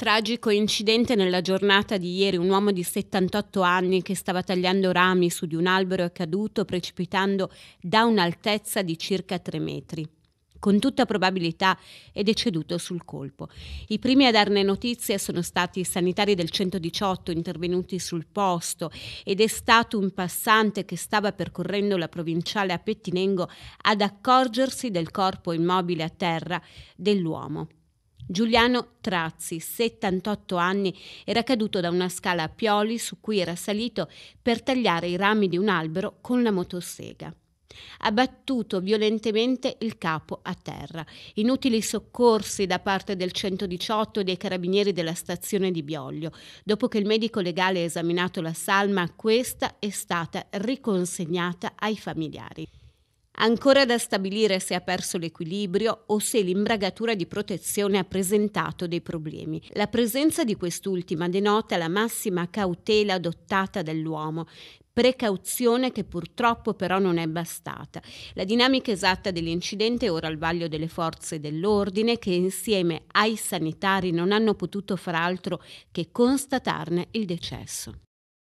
Tragico incidente nella giornata di ieri, un uomo di 78 anni che stava tagliando rami su di un albero è caduto precipitando da un'altezza di circa 3 metri. Con tutta probabilità è deceduto sul colpo. I primi a darne notizia sono stati i sanitari del 118 intervenuti sul posto ed è stato un passante che stava percorrendo la provinciale a Pettinengo ad accorgersi del corpo immobile a terra dell'uomo. Giuliano Trazzi, 78 anni, era caduto da una scala a pioli su cui era salito per tagliare i rami di un albero con la motosega. Ha battuto violentemente il capo a terra. Inutili soccorsi da parte del 118 e dei carabinieri della stazione di Bioglio. Dopo che il medico legale ha esaminato la salma, questa è stata riconsegnata ai familiari. Ancora da stabilire se ha perso l'equilibrio o se l'imbragatura di protezione ha presentato dei problemi. La presenza di quest'ultima denota la massima cautela adottata dall'uomo, precauzione che purtroppo però non è bastata. La dinamica esatta dell'incidente è ora al vaglio delle forze dell'ordine che insieme ai sanitari non hanno potuto far altro che constatarne il decesso.